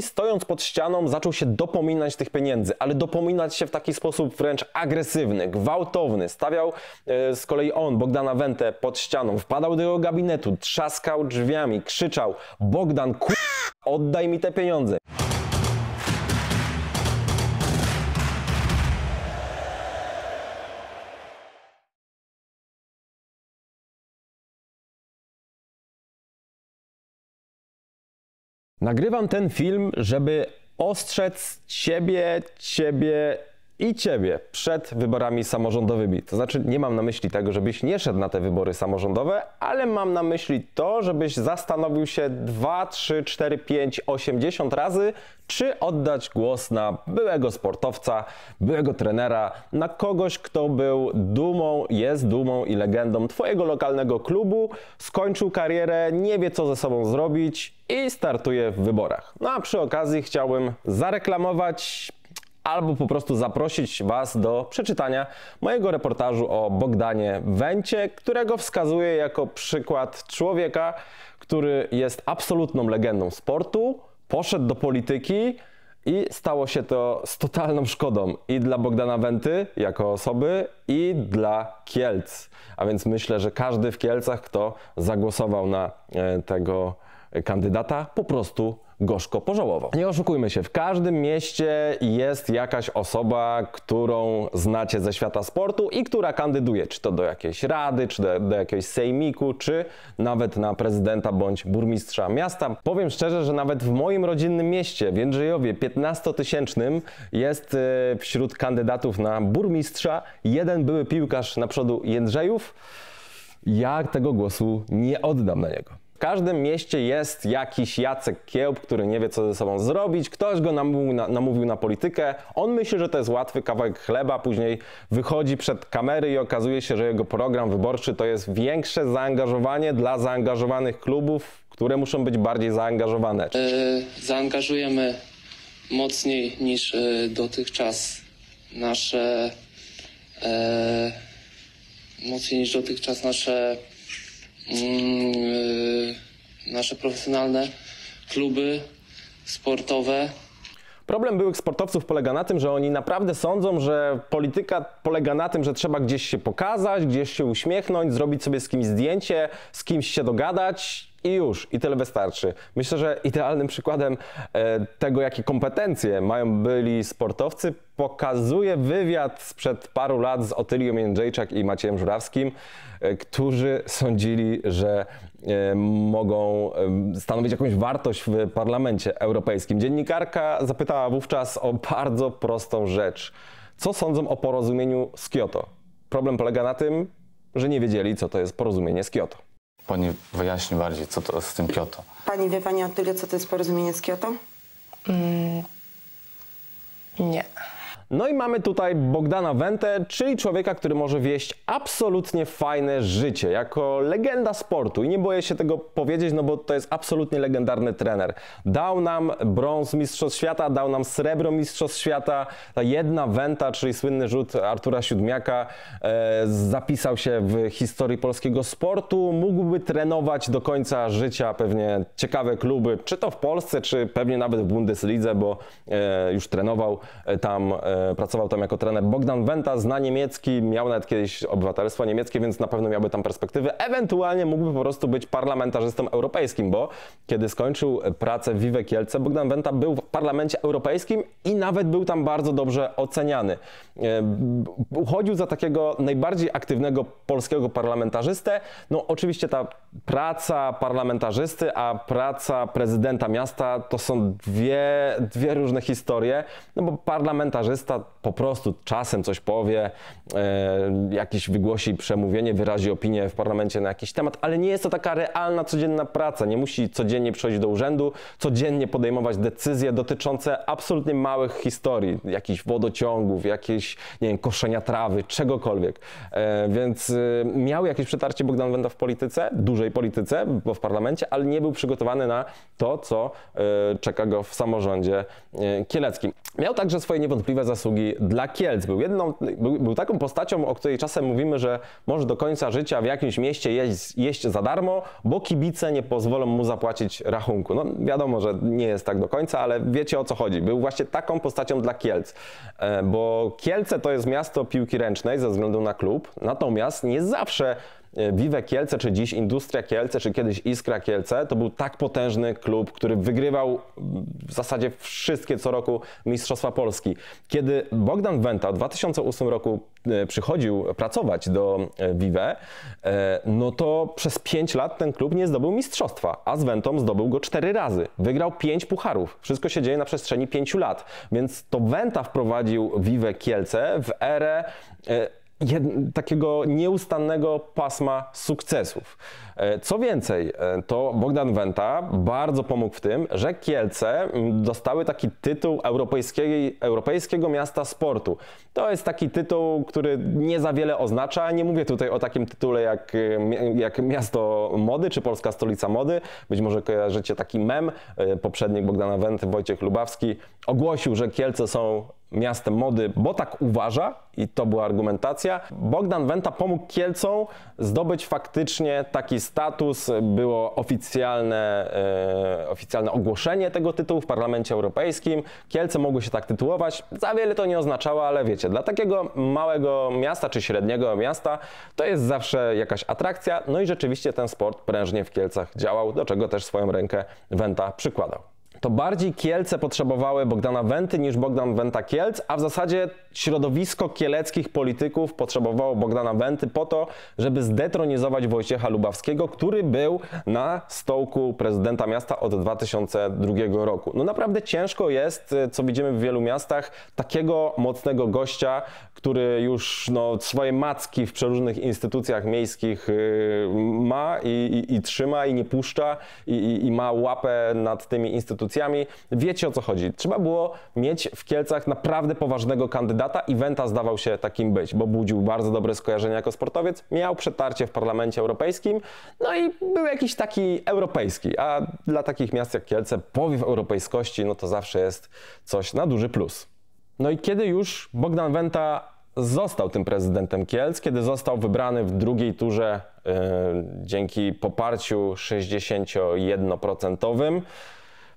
stojąc pod ścianą zaczął się dopominać tych pieniędzy, ale dopominać się w taki sposób wręcz agresywny, gwałtowny. Stawiał e, z kolei on, Bogdana Wentę, pod ścianą, wpadał do jego gabinetu, trzaskał drzwiami, krzyczał Bogdan, oddaj mi te pieniądze. Nagrywam ten film, żeby ostrzec ciebie, ciebie i Ciebie przed wyborami samorządowymi. To znaczy, nie mam na myśli tego, żebyś nie szedł na te wybory samorządowe, ale mam na myśli to, żebyś zastanowił się 2, 3, 4, 5, 80 razy, czy oddać głos na byłego sportowca, byłego trenera, na kogoś, kto był dumą, jest dumą i legendą Twojego lokalnego klubu, skończył karierę, nie wie co ze sobą zrobić i startuje w wyborach. No a przy okazji chciałbym zareklamować albo po prostu zaprosić Was do przeczytania mojego reportażu o Bogdanie Węcie, którego wskazuję jako przykład człowieka, który jest absolutną legendą sportu, poszedł do polityki, i stało się to z totalną szkodą i dla Bogdana Wenty jako osoby, i dla Kielc. A więc myślę, że każdy w Kielcach, kto zagłosował na e, tego kandydata, po prostu gorzko pożałował. Nie oszukujmy się, w każdym mieście jest jakaś osoba, którą znacie ze świata sportu i która kandyduje, czy to do jakiejś rady, czy do, do jakiegoś sejmiku, czy nawet na prezydenta bądź burmistrza miasta. Powiem szczerze, że nawet w moim rodzinnym mieście, w Jędrzejowie, 15-tysięcznym, jest e, wśród kandydatów na burmistrza jeden były piłkarz na przodu Jędrzejów. Ja tego głosu nie oddam na niego. W każdym mieście jest jakiś Jacek Kiełb, który nie wie, co ze sobą zrobić. Ktoś go namówił na, namówił na, politykę. On myśli, że to jest łatwy kawałek chleba. Później wychodzi przed kamery i okazuje się, że jego program wyborczy to jest większe zaangażowanie dla zaangażowanych klubów, które muszą być bardziej zaangażowane. Yy, zaangażujemy mocniej niż yy, dotychczas nasze. Yy, mocniej niż dotychczas nasze Mm, nasze profesjonalne kluby sportowe. Problem byłych sportowców polega na tym, że oni naprawdę sądzą, że polityka polega na tym, że trzeba gdzieś się pokazać, gdzieś się uśmiechnąć, zrobić sobie z kimś zdjęcie, z kimś się dogadać, i już, i tyle wystarczy. Myślę, że idealnym przykładem e, tego, jakie kompetencje mają byli sportowcy, pokazuje wywiad sprzed paru lat z Otylią Jędrzejczak i Maciejem Żurawskim, e, którzy sądzili, że e, mogą stanowić jakąś wartość w parlamencie europejskim. Dziennikarka zapytała wówczas o bardzo prostą rzecz. Co sądzą o porozumieniu z Kioto? Problem polega na tym, że nie wiedzieli, co to jest porozumienie z Kioto. Pani wyjaśni bardziej, co to z tym Kyoto? Pani wie Pani o tyle, co to jest porozumienie z Kyoto? Mm, nie. No i mamy tutaj Bogdana Wente, czyli człowieka, który może wieść absolutnie fajne życie, jako legenda sportu. I nie boję się tego powiedzieć, no bo to jest absolutnie legendarny trener. Dał nam brąz Mistrzostw Świata, dał nam srebro Mistrzostw Świata. Ta jedna Wenta, czyli słynny rzut Artura Siódmiaka, e, zapisał się w historii polskiego sportu. Mógłby trenować do końca życia pewnie ciekawe kluby, czy to w Polsce, czy pewnie nawet w Bundeslidze, bo e, już trenował e, tam. E, E, pracował tam jako trener Bogdan Wenta, zna niemiecki, miał nawet kiedyś obywatelstwo niemieckie, więc na pewno miałby tam perspektywy. Ewentualnie mógłby po prostu być parlamentarzystą europejskim, bo kiedy skończył pracę w Vive Kielce, Bogdan Wenta był w parlamencie europejskim i nawet był tam bardzo dobrze oceniany. E, uchodził za takiego najbardziej aktywnego polskiego parlamentarzystę. No oczywiście ta praca parlamentarzysty, a praca prezydenta miasta to są dwie, dwie różne historie, no bo parlamentarzysta artysta po prostu czasem coś powie, e, jakiś wygłosi przemówienie, wyrazi opinię w parlamencie na jakiś temat, ale nie jest to taka realna, codzienna praca. Nie musi codziennie przychodzić do urzędu, codziennie podejmować decyzje dotyczące absolutnie małych historii, jakichś wodociągów, jakiejś, nie wiem, koszenia trawy, czegokolwiek. E, więc e, miał jakieś przetarcie Bogdan Wenda w polityce, dużej polityce, bo w parlamencie, ale nie był przygotowany na to, co czeka go w samorządzie kieleckim. Miał także swoje niewątpliwe zastrzeżenia zasługi dla Kielc. Był, jedną, był, był, taką postacią, o której czasem mówimy, że może do końca życia w jakimś mieście jeść, jeść za darmo, bo kibice nie pozwolą mu zapłacić rachunku. No wiadomo, że nie jest tak do końca, ale wiecie o co chodzi. Był właśnie taką postacią dla Kielc, e, bo Kielce to jest miasto piłki ręcznej ze względu na klub, natomiast nie zawsze E, Vive Kielce, czy dziś Industria Kielce, czy kiedyś Iskra Kielce, to był tak potężny klub, który wygrywał w zasadzie wszystkie co roku Mistrzostwa Polski. Kiedy Bogdan Wenta w 2008 roku e, przychodził pracować do e, Vive, no to przez 5 lat ten klub nie zdobył mistrzostwa, a z Wentą zdobył go 4 razy. Wygrał 5 pucharów. Wszystko się dzieje na przestrzeni 5 lat. Więc to Wenta wprowadził Vive Kielce w erę takiego nieustannego pasma sukcesów. E, co więcej, e, to Bogdan Wenta bardzo pomógł w tym, że Kielce dostały taki tytuł Europejskiego Miasta Sportu. To jest taki tytuł, który nie za wiele oznacza. Nie mówię tutaj o takim tytule jak, jak Miasto Mody czy Polska Stolica Mody. Być może kojarzycie taki mem. E, poprzednik Bogdana Wenty, Wojciech Lubawski, ogłosił, że Kielce są miastem mody, bo tak uważa i to była argumentacja. Bogdan Wenta pomógł Kielcom zdobyć faktycznie taki status. Było oficjalne, e, oficjalne ogłoszenie tego tytułu w Parlamencie Europejskim. Kielce mogły się tak tytułować. Za wiele to nie oznaczało, ale wiecie, dla takiego małego miasta czy średniego miasta to jest zawsze jakaś atrakcja. No i rzeczywiście ten sport prężnie w Kielcach działał, do czego też swoją rękę Wenta przykładał to bardziej Kielce potrzebowały Bogdana Wenty niż Bogdan Wenta Kielc, a w zasadzie środowisko kieleckich polityków potrzebowało Bogdana Wenty po to, żeby zdetronizować Wojciecha Lubawskiego, który był na stołku prezydenta miasta od 2002 roku. No naprawdę ciężko jest, co widzimy w wielu miastach, takiego mocnego gościa który już no, swoje macki w przeróżnych instytucjach miejskich y, ma i, i, i trzyma i nie puszcza i, i, ma łapę nad tymi instytucjami. Wiecie o co chodzi. Trzeba było mieć w Kielcach naprawdę poważnego kandydata i Wenta zdawał się takim być, bo budził bardzo dobre skojarzenia jako sportowiec, miał przetarcie w Parlamencie Europejskim, no i był jakiś taki europejski, a dla takich miast jak Kielce powiew europejskości no to zawsze jest coś na duży plus. No i kiedy już Bogdan Wenta został tym prezydentem Kielc, kiedy został wybrany w drugiej turze yy, dzięki poparciu 61%,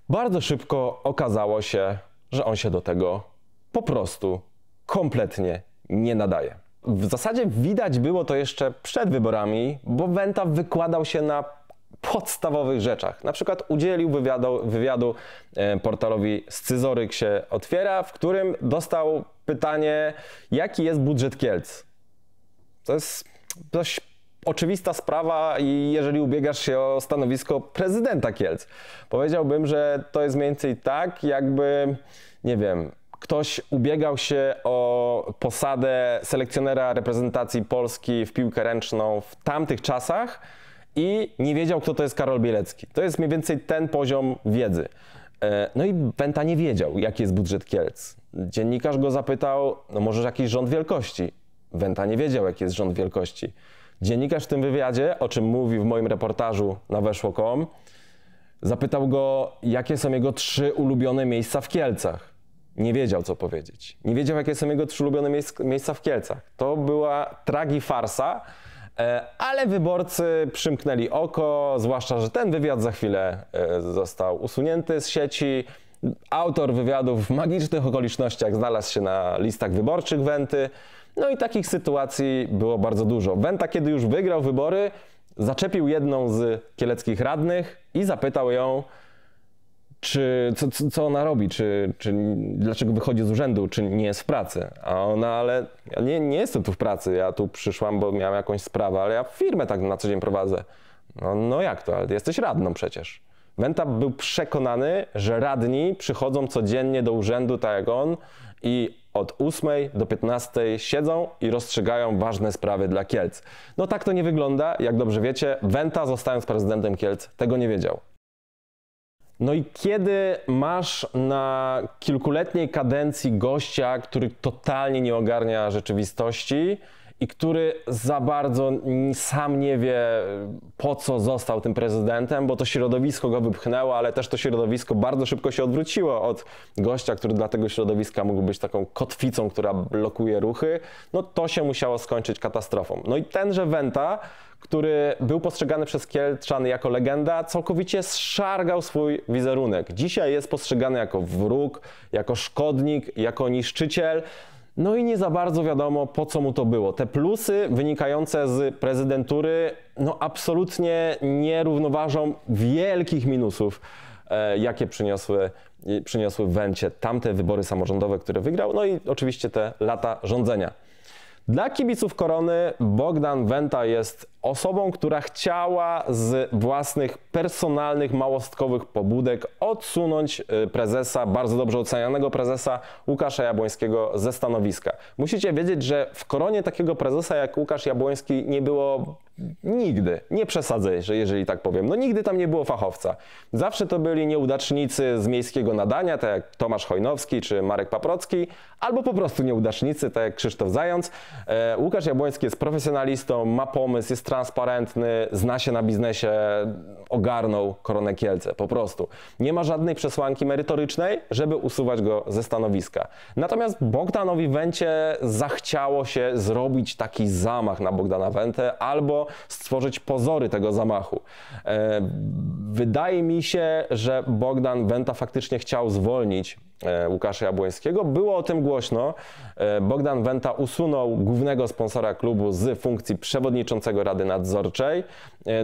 bardzo szybko okazało się, że on się do tego po prostu kompletnie nie nadaje. W zasadzie widać było to jeszcze przed wyborami, bo Wenta wykładał się na podstawowych rzeczach. Na przykład udzielił wywiadu, wywiadu e, portalowi Scyzoryk się otwiera, w którym dostał pytanie, jaki jest budżet Kielc. To jest dość oczywista sprawa i jeżeli ubiegasz się o stanowisko prezydenta Kielc. Powiedziałbym, że to jest mniej więcej tak, jakby, nie wiem, ktoś ubiegał się o posadę selekcjonera reprezentacji Polski w piłkę ręczną w tamtych czasach, i nie wiedział, kto to jest Karol Bielecki. To jest mniej więcej ten poziom wiedzy. E, no i Penta nie wiedział, jaki jest budżet Kielc. Dziennikarz go zapytał, no może jakiś rząd wielkości. Wenta nie wiedział, jaki jest rząd wielkości. Dziennikarz w tym wywiadzie, o czym mówi w moim reportażu na Weszło.com, zapytał go, jakie są jego trzy ulubione miejsca w Kielcach. Nie wiedział, co powiedzieć. Nie wiedział, jakie są jego trzy ulubione miejsca w Kielcach. To była tragi farsa E, ale wyborcy przymknęli oko, zwłaszcza, że ten wywiad za chwilę e, został usunięty z sieci. Autor wywiadów w magicznych okolicznościach znalazł się na listach wyborczych Wenty. No i takich sytuacji było bardzo dużo. Wenta, kiedy już wygrał wybory, zaczepił jedną z kieleckich radnych i zapytał ją, czy, co, co ona robi, czy, czy dlaczego wychodzi z urzędu, czy nie jest w pracy. A ona, ale ja nie, nie jestem tu w pracy, ja tu przyszłam, bo miałam jakąś sprawę, ale ja firmę tak na co dzień prowadzę. No, no jak to, ale jesteś radną przecież. Wenta był przekonany, że radni przychodzą codziennie do urzędu, tak jak on, i od 8 do 15 siedzą i rozstrzygają ważne sprawy dla Kielc. No tak to nie wygląda, jak dobrze wiecie, Wenta zostając prezydentem Kielc tego nie wiedział. No i kiedy masz na kilkuletniej kadencji gościa, który totalnie nie ogarnia rzeczywistości i który za bardzo sam nie wie, po co został tym prezydentem, bo to środowisko go wypchnęło, ale też to środowisko bardzo szybko się odwróciło od gościa, który dla tego środowiska mógł być taką kotwicą, która blokuje ruchy, no to się musiało skończyć katastrofą. No i tenże Wenta który był postrzegany przez Kielczan jako legenda, całkowicie zszargał swój wizerunek. Dzisiaj jest postrzegany jako wróg, jako szkodnik, jako niszczyciel. No i nie za bardzo wiadomo, po co mu to było. Te plusy wynikające z prezydentury, no absolutnie nie równoważą wielkich minusów, e, jakie przyniosły, przyniosły Węcie tamte wybory samorządowe, które wygrał, no i oczywiście te lata rządzenia. Dla kibiców Korony Bogdan Wenta jest osobą, która chciała z własnych personalnych, małostkowych pobudek odsunąć y, prezesa, bardzo dobrze ocenianego prezesa Łukasza Jabłońskiego ze stanowiska. Musicie wiedzieć, że w Koronie takiego prezesa jak Łukasz Jabłoński nie było nigdy, nie przesadzę, że jeżeli tak powiem, no nigdy tam nie było fachowca. Zawsze to byli nieudacznicy z miejskiego nadania, tak jak Tomasz Chojnowski czy Marek Paprocki, albo po prostu nieudacznicy, tak jak Krzysztof Zając. E, Łukasz Jabłoński jest profesjonalistą, ma pomysł, jest transparentny, zna się na biznesie, ogarnął koronę Kielce, po prostu. Nie ma żadnej przesłanki merytorycznej, żeby usuwać go ze stanowiska. Natomiast Bogdanowi Wencie zachciało się zrobić taki zamach na Bogdana Wentę albo stworzyć pozory tego zamachu. E, wydaje mi się, że Bogdan Wenta faktycznie chciał zwolnić e, Łukasza Jabłońskiego. Było o tym głośno. E, Bogdan Wenta usunął głównego sponsora klubu z funkcji przewodniczącego Rady Nadzorczej.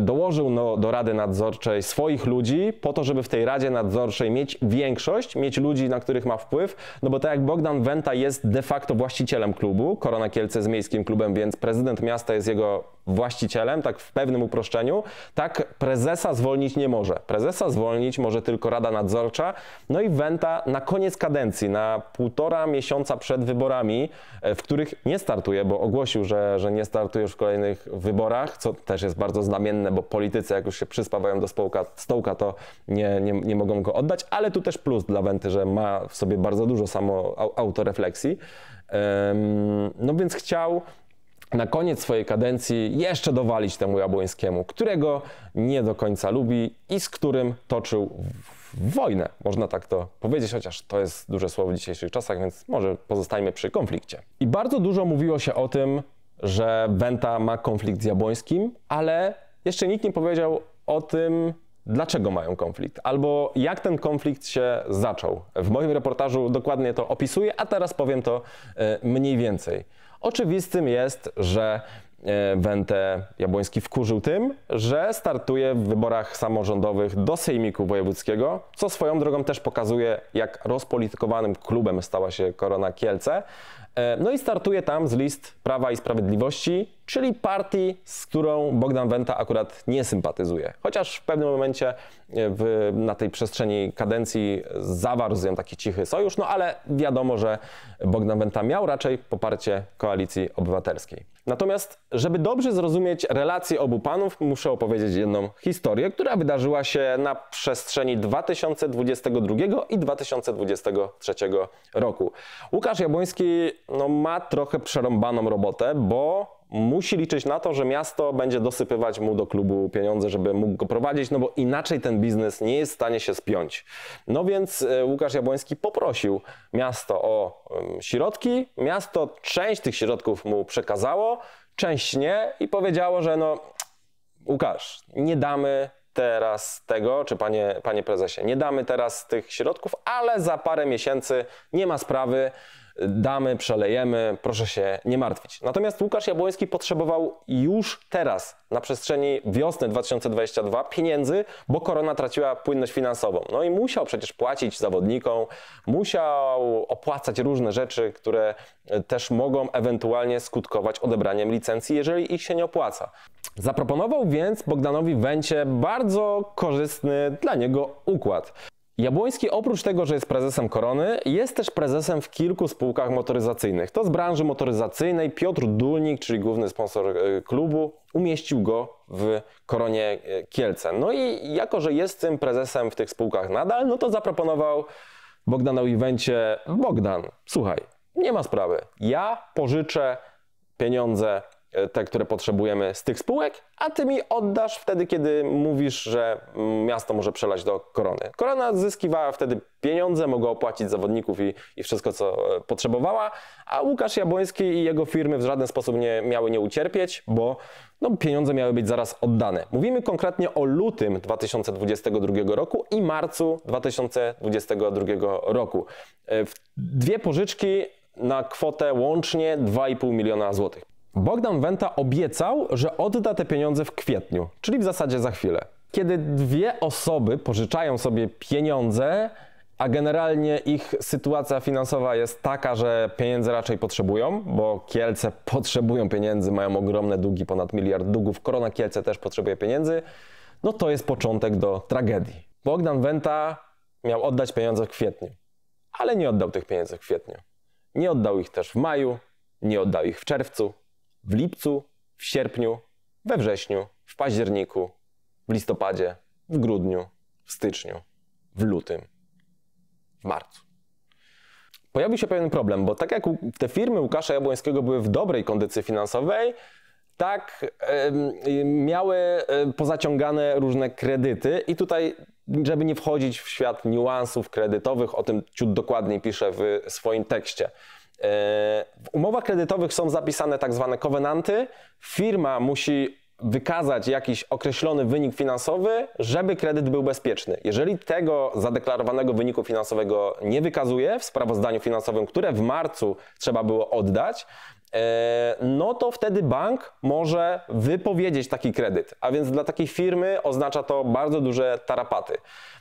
Dołożył no, do Rady Nadzorczej swoich ludzi po to, żeby w tej Radzie Nadzorczej mieć większość, mieć ludzi, na których ma wpływ, no bo tak jak Bogdan Wenta jest de facto właścicielem klubu, Korona Kielce z miejskim klubem, więc prezydent miasta jest jego właścicielem, tak w pewnym uproszczeniu, tak prezesa zwolnić nie może. Prezesa zwolnić może tylko Rada Nadzorcza. No i Wenta na koniec kadencji, na półtora miesiąca przed wyborami, e, w których nie startuje, bo ogłosił, że, że nie startuje już w kolejnych wyborach, co też jest bardzo znamienne, bo politycy jak już się przyspawają do stołka, stołka to nie, nie, nie mogą go oddać, ale tu też plus dla Wenty, że ma w sobie bardzo dużo samo autorefleksji. No więc chciał na koniec swojej kadencji jeszcze dowalić temu Jabłońskiemu, którego nie do końca lubi i z którym toczył wojnę, można tak to powiedzieć, chociaż to jest duże słowo w dzisiejszych czasach, więc może pozostajmy przy konflikcie. I bardzo dużo mówiło się o tym, że Benta ma konflikt z Jabłońskim, ale jeszcze nikt nie powiedział o tym, dlaczego mają konflikt, albo jak ten konflikt się zaczął. W moim reportażu dokładnie to opisuję, a teraz powiem to e, mniej więcej. Oczywistym jest, że e, Wente Jabłoński wkurzył tym, że startuje w wyborach samorządowych do Sejmiku Wojewódzkiego, co swoją drogą też pokazuje, jak rozpolitykowanym klubem stała się Korona Kielce. E, no i startuje tam z list Prawa i Sprawiedliwości, czyli partii, z którą Bogdan Wenta akurat nie sympatyzuje. Chociaż w pewnym momencie e, w, na tej przestrzeni kadencji zawarł z nią taki cichy sojusz, no ale wiadomo, że Bogdan Wenta miał raczej poparcie koalicji obywatelskiej. Natomiast, żeby dobrze zrozumieć relacje obu panów, muszę opowiedzieć jedną historię, która wydarzyła się na przestrzeni 2022 i 2023 roku. Łukasz Jabłoński no, ma trochę przerąbaną robotę, bo musi liczyć na to, że miasto będzie dosypywać mu do klubu pieniądze, żeby mógł go prowadzić, no bo inaczej ten biznes nie jest w stanie się spiąć. No więc e, Łukasz Jabłoński poprosił miasto o środki, miasto część tych środków mu przekazało, część nie i powiedziało, że no Łukasz, nie damy teraz tego, czy panie, panie prezesie, nie damy teraz tych środków, ale za parę miesięcy nie ma sprawy, damy, przelejemy, proszę się nie martwić. Natomiast Łukasz Jabłoński potrzebował już teraz, na przestrzeni wiosny 2022, pieniędzy, bo korona traciła płynność finansową. No i musiał przecież płacić zawodnikom, musiał opłacać różne rzeczy, które e, też mogą ewentualnie skutkować odebraniem licencji, jeżeli ich się nie opłaca. Zaproponował więc Bogdanowi Węcie bardzo korzystny dla niego układ. Jabłoński oprócz tego, że jest prezesem Korony, jest też prezesem w kilku spółkach motoryzacyjnych. To z branży motoryzacyjnej Piotr Dulnik, czyli główny sponsor e, klubu, umieścił go w Koronie e, Kielce. No i jako, że jest tym prezesem w tych spółkach nadal, no to zaproponował Bogdanowi Węcie, Bogdan, słuchaj, nie ma sprawy, ja pożyczę pieniądze E, te, które potrzebujemy z tych spółek, a ty mi oddasz wtedy, kiedy mówisz, że mm, miasto może przelać do korony. Korona zyskiwała wtedy pieniądze, mogła opłacić zawodników i, i wszystko, co e, potrzebowała, a Łukasz Jabłoński i jego firmy w żaden sposób nie miały nie ucierpieć, bo no, pieniądze miały być zaraz oddane. Mówimy konkretnie o lutym 2022 roku i marcu 2022 roku. E, dwie pożyczki na kwotę łącznie 2,5 miliona złotych. Bogdan Wenta obiecał, że odda te pieniądze w kwietniu, czyli w zasadzie za chwilę. Kiedy dwie osoby pożyczają sobie pieniądze, a generalnie ich sytuacja finansowa jest taka, że pieniędzy raczej potrzebują, bo Kielce potrzebują pieniędzy, mają ogromne długi, ponad miliard długów, Korona Kielce też potrzebuje pieniędzy, no to jest początek do tragedii. Bogdan Wenta miał oddać pieniądze w kwietniu, ale nie oddał tych pieniędzy w kwietniu. Nie oddał ich też w maju, nie oddał ich w czerwcu, w lipcu, w sierpniu, we wrześniu, w październiku, w listopadzie, w grudniu, w styczniu, w lutym, w marcu. Pojawił się pewien problem, bo tak jak te firmy Łukasza Jabłońskiego były w dobrej kondycji finansowej, tak miały pozaciągane różne kredyty i tutaj żeby nie wchodzić w świat niuansów kredytowych, o tym ciut dokładniej piszę w swoim tekście. E, w umowach kredytowych są zapisane tak zwane kowenanty. Firma musi wykazać jakiś określony wynik finansowy, żeby kredyt był bezpieczny. Jeżeli tego zadeklarowanego wyniku finansowego nie wykazuje w sprawozdaniu finansowym, które w marcu trzeba było oddać, e, no to wtedy bank może wypowiedzieć taki kredyt. A więc dla takiej firmy oznacza to bardzo duże tarapaty.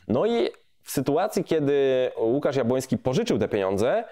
No i w sytuacji, kiedy Łukasz Jabłoński pożyczył te pieniądze,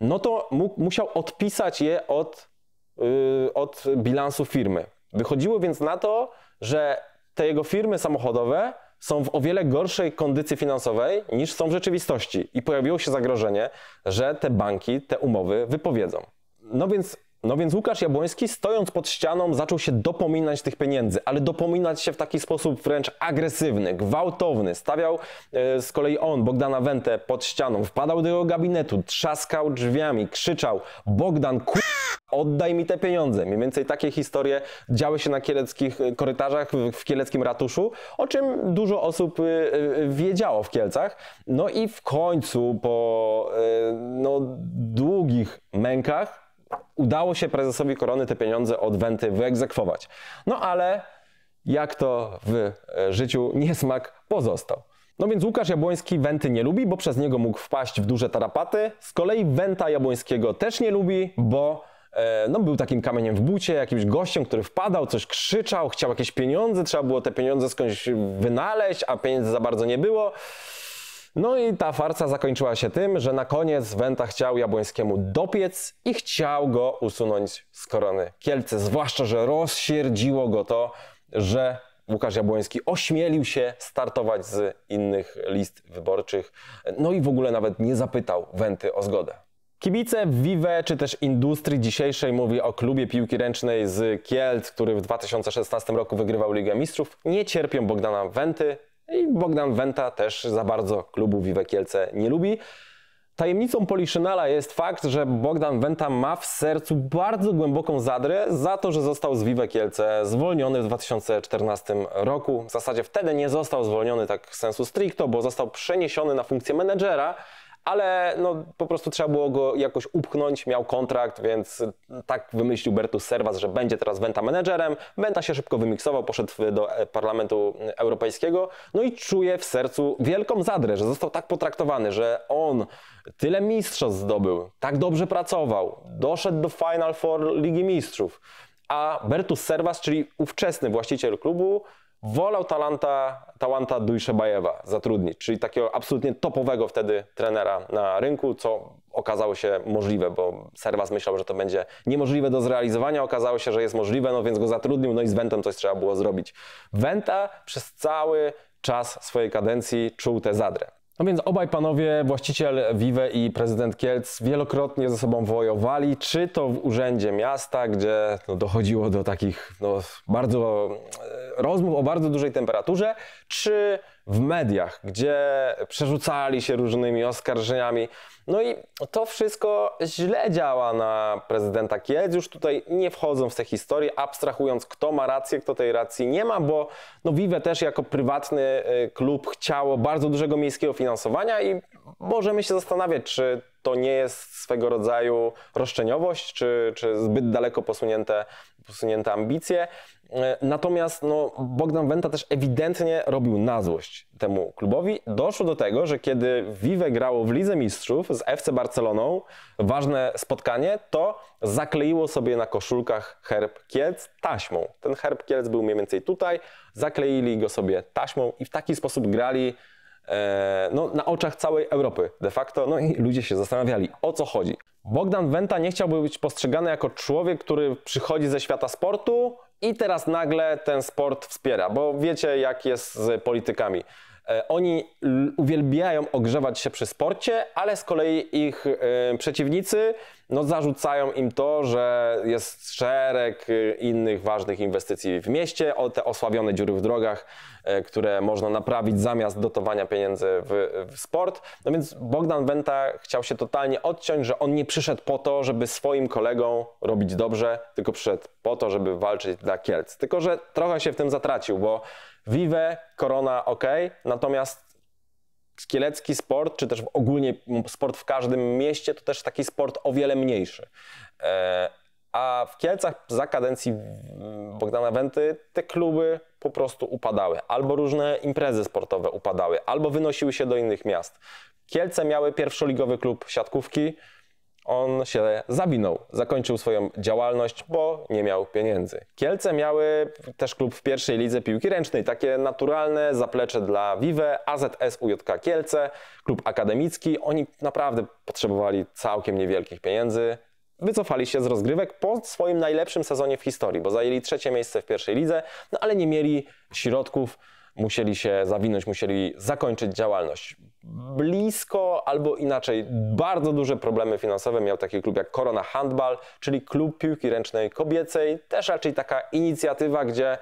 no to mógł, musiał odpisać je od, yy, od bilansu firmy. Wychodziło więc na to, że te jego firmy samochodowe są w o wiele gorszej kondycji finansowej niż są w rzeczywistości. I pojawiło się zagrożenie, że te banki te umowy wypowiedzą. No więc no więc Łukasz Jabłoński, stojąc pod ścianą, zaczął się dopominać tych pieniędzy, ale dopominać się w taki sposób wręcz agresywny, gwałtowny. Stawiał e, z kolei on, Bogdana Wentę, pod ścianą, wpadał do jego gabinetu, trzaskał drzwiami, krzyczał: Bogdan, ku... oddaj mi te pieniądze. Mniej więcej takie historie działy się na kieleckich e, korytarzach, w kieleckim ratuszu, o czym dużo osób e, e, wiedziało w Kielcach. No i w końcu, po no, długich mękach, udało się prezesowi Korony te pieniądze od Wenty wyegzekwować. No ale jak to w e, życiu niesmak pozostał. No więc Łukasz Jabłoński Wenty nie lubi, bo przez niego mógł wpaść w duże tarapaty. Z kolei Wenta Jabłońskiego też nie lubi, bo e, no, był takim kamieniem w bucie, jakimś gościem, który wpadał, coś krzyczał, chciał jakieś pieniądze, trzeba było te pieniądze skądś wynaleźć, a pieniędzy za bardzo nie było. No i ta farca zakończyła się tym, że na koniec Wenta chciał Jabłońskiemu dopiec i chciał go usunąć z korony Kielce, zwłaszcza, że rozsierdziło go to, że Łukasz Jabłoński ośmielił się startować z innych list wyborczych, no i w ogóle nawet nie zapytał Wenty o zgodę. Kibice Vive czy też industrii dzisiejszej mówi o klubie piłki ręcznej z Kielc, który w 2016 roku wygrywał Ligę Mistrzów, nie cierpią Bogdana Wenty, i Bogdan Wenta też za bardzo klubu Wiwe Kielce nie lubi. Tajemnicą Poliszynala jest fakt, że Bogdan Wenta ma w sercu bardzo głęboką zadrę za to, że został z Wiwe Kielce zwolniony w 2014 roku. W zasadzie wtedy nie został zwolniony tak sensu stricto, bo został przeniesiony na funkcję menedżera, ale no, po prostu trzeba było go jakoś upchnąć, miał kontrakt, więc tak wymyślił Bertus Servas, że będzie teraz Venta menedżerem. Venta się szybko wymiksował, poszedł do e, Parlamentu Europejskiego, no i czuje w sercu wielką zadrę, że został tak potraktowany, że on tyle mistrzostw zdobył, tak dobrze pracował, doszedł do Final Four Ligi Mistrzów, a Bertus Servas, czyli ówczesny właściciel klubu, wolał Talanta, Talanta Dujszebajewa zatrudnić, czyli takiego absolutnie topowego wtedy trenera na rynku, co okazało się możliwe, bo Serwas myślał, że to będzie niemożliwe do zrealizowania, okazało się, że jest możliwe, no więc go zatrudnił, no i z Wentem coś trzeba było zrobić. Wenta przez cały czas swojej kadencji czuł tę zadrę. No więc obaj panowie, właściciel Vive i prezydent Kielc, wielokrotnie ze sobą wojowali, czy to w urzędzie miasta, gdzie no, dochodziło do takich no, bardzo e, rozmów o bardzo dużej temperaturze, czy w mediach, gdzie przerzucali się różnymi oskarżeniami. No i to wszystko źle działa na prezydenta Kiedz. Już tutaj nie wchodzą w te historie, abstrahując kto ma rację, kto tej racji nie ma, bo no Vive też jako prywatny y, klub chciało bardzo dużego miejskiego finansowania i możemy się zastanawiać, czy to nie jest swego rodzaju roszczeniowość, czy, czy zbyt daleko posunięte, posunięte ambicje. E, natomiast no, Bogdan Wenta też ewidentnie robił na złość temu klubowi. Doszło do tego, że kiedy Vive grało w Lidze Mistrzów z FC Barceloną, ważne spotkanie, to zakleiło sobie na koszulkach herb Kielc taśmą. Ten herb Kielc był mniej więcej tutaj, zakleili go sobie taśmą i w taki sposób grali e, no, na oczach całej Europy de facto, no i ludzie się zastanawiali, o co chodzi. Bogdan Wenta nie chciałby być postrzegany jako człowiek, który przychodzi ze świata sportu, i teraz nagle ten sport wspiera, bo wiecie jak jest z politykami. E, oni uwielbiają ogrzewać się przy sporcie, ale z kolei ich e, przeciwnicy no, zarzucają im to, że jest szereg e, innych ważnych inwestycji w mieście, o te osłabione dziury w drogach, które można naprawić zamiast dotowania pieniędzy w, w sport. No więc Bogdan Wenta chciał się totalnie odciąć, że on nie przyszedł po to, żeby swoim kolegom robić dobrze, tylko przyszedł po to, żeby walczyć dla Kielc. Tylko, że trochę się w tym zatracił, bo Vive, Korona ok, natomiast kielecki sport, czy też ogólnie sport w każdym mieście, to też taki sport o wiele mniejszy. E, a w Kielcach za kadencji Bogdana Wenty te kluby po prostu upadały. Albo różne imprezy sportowe upadały, albo wynosiły się do innych miast. Kielce miały pierwszoligowy klub siatkówki, on się zawinął, zakończył swoją działalność, bo nie miał pieniędzy. Kielce miały też klub w pierwszej lidze piłki ręcznej, takie naturalne zaplecze dla Vive, AZS UJK Kielce, klub akademicki. Oni naprawdę potrzebowali całkiem niewielkich pieniędzy. Wycofali się z rozgrywek po swoim najlepszym sezonie w historii, bo zajęli trzecie miejsce w pierwszej lidze, no ale nie mieli środków, musieli się zawinąć, musieli zakończyć działalność. Blisko albo inaczej, bardzo duże problemy finansowe miał taki klub jak Korona Handball, czyli klub piłki ręcznej kobiecej, też raczej taka inicjatywa, gdzie y,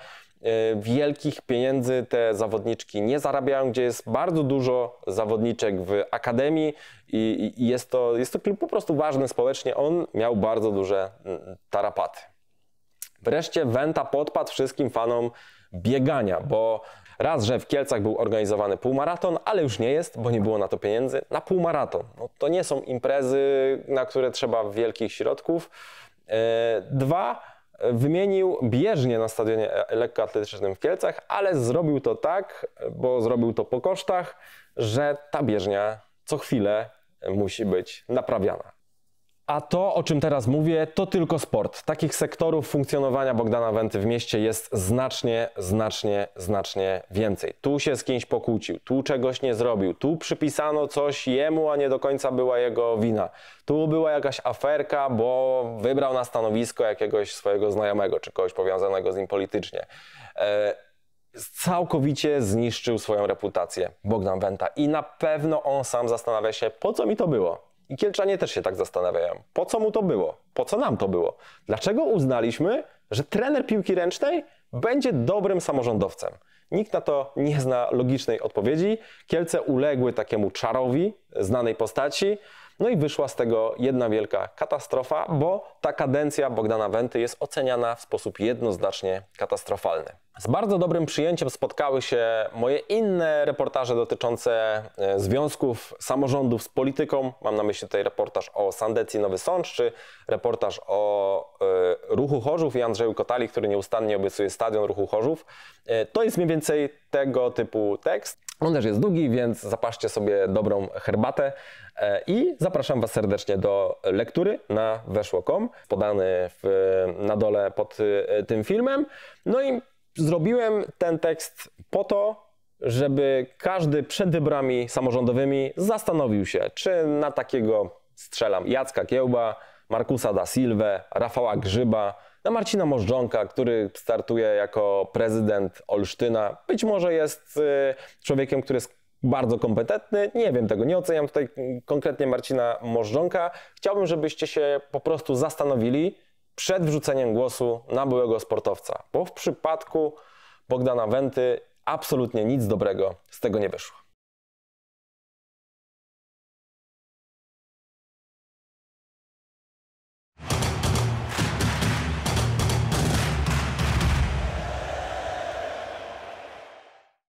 wielkich pieniędzy te zawodniczki nie zarabiają, gdzie jest bardzo dużo zawodniczek w akademii i, i jest, to, jest to klub po prostu ważny społecznie. On miał bardzo duże mm, tarapaty. Wreszcie Wenta podpadł wszystkim fanom biegania, bo Raz, że w Kielcach był organizowany półmaraton, ale już nie jest, bo nie było na to pieniędzy, na półmaraton. No, to nie są imprezy, na które trzeba wielkich środków. E, dwa, wymienił bieżnię na stadionie e, lekkoatletycznym w Kielcach, ale zrobił to tak, bo zrobił to po kosztach, że ta bieżnia co chwilę musi być naprawiana. A to, o czym teraz mówię, to tylko sport. Takich sektorów funkcjonowania Bogdana Wenty w mieście jest znacznie, znacznie, znacznie więcej. Tu się z kimś pokłócił, tu czegoś nie zrobił, tu przypisano coś jemu, a nie do końca była jego wina. Tu była jakaś aferka, bo wybrał na stanowisko jakiegoś swojego znajomego, czy kogoś powiązanego z nim politycznie. E całkowicie zniszczył swoją reputację Bogdan Wenta i na pewno on sam zastanawia się, po co mi to było. I Kielczanie też się tak zastanawiają. Po co mu to było? Po co nam to było? Dlaczego uznaliśmy, że trener piłki ręcznej będzie dobrym samorządowcem? Nikt na to nie zna logicznej odpowiedzi. Kielce uległy takiemu czarowi znanej postaci. No i wyszła z tego jedna wielka katastrofa, bo ta kadencja Bogdana Wenty jest oceniana w sposób jednoznacznie katastrofalny. Z bardzo dobrym przyjęciem spotkały się moje inne reportaże dotyczące e, związków samorządów z polityką. Mam na myśli tutaj reportaż o Sandecji Nowy Sącz, czy reportaż o y, Ruchu Chorzów i Andrzeju Kotali, który nieustannie obiecuje stadion Ruchu Chorzów. Y, to jest mniej więcej tego typu tekst. On też jest długi, więc zapaszcie sobie dobrą herbatę e, i zapraszam Was serdecznie do lektury na weszło.com, podany w, na dole pod e, tym filmem. No i zrobiłem ten tekst po to, żeby każdy przed wyborami samorządowymi zastanowił się, czy na takiego strzelam Jacka Kiełba, Markusa da Silwę, Rafała Grzyba, na Marcina Możdżonka, który startuje jako prezydent Olsztyna. Być może jest y, człowiekiem, który jest bardzo kompetentny. Nie wiem tego, nie oceniam tutaj konkretnie Marcina Możdżonka. Chciałbym, żebyście się po prostu zastanowili przed wrzuceniem głosu na byłego sportowca, bo w przypadku Bogdana Wenty absolutnie nic dobrego z tego nie wyszło.